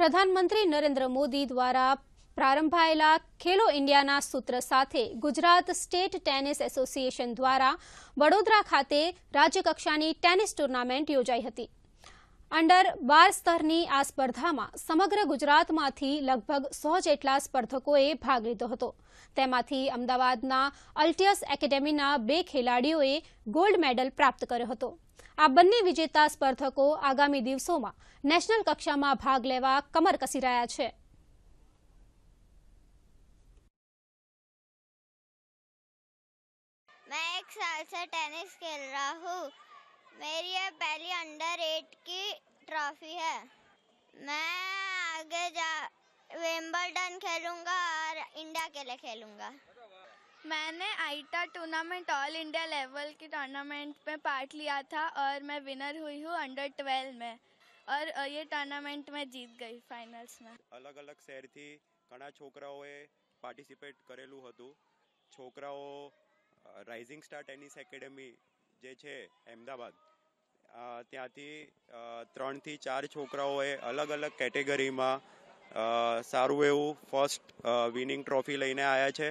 પ્રધાનમંત્રી નરેન્દ્ર મોદી દ્વારા પ્રારંભાયેલા ખેલો ઇન્ડિયાના સૂત્ર સાથે ગુજરાત સ્ટેટ ટેનિસ એસોસિએશન દ્વારા વડોદરા ખાતે રાજ્યકક્ષાની ટેનિસ ટુર્નામેન્ટ યોજાઈ હતી અંડર બાર સ્તરની આ સ્પર્ધામાં સમગ્ર ગુજરાતમાંથી લગભગ સો જેટલા સ્પર્ધકોએ ભાગ લીધો હતો તેમાંથી અમદાવાદના અલ્ટિયસ એકેડેમીના બે ખેલાડીઓએ ગોલ્ડ મેડલ પ્રાપ્ત કર્યો હતો આ બંને વિજેતા સ્પર્ધકો આગામી દિવસોમાં નેશનલ કક્ષામાં ભાગ લેવા કમર કસી રહ્યા છે मैं एक साल से टेनिस खेल रहा मेरी यह पहली अंडर एट की ट्रॉफी है मैं आगे जा वेम्बलडन खेलूँगा और इंडिया के लिए खेलूँगा मैंने AITA tournament all India level की टूर्नामेंट में पार्ट लिया था और मैं विनर हुई हूँ अंडर ट्वेल्व में और ये टूर्नामेंट में जीत गई फाइनल्स में अलग अलग शहर थी घना છોકરાઓએ पार्टिसिपेट करेलू હતું छोकराओ राइजिंग स्टार टेनिस एकेडमी जे છે अहमदाबाद ત્યાંથી ત્રણથી ચાર છોકરાઓએ અલગ અલગ કેટેગરીમાં સારું એવું ફર્સ્ટ વિનિંગ ટ્રોફી લઈને આવ્યા છે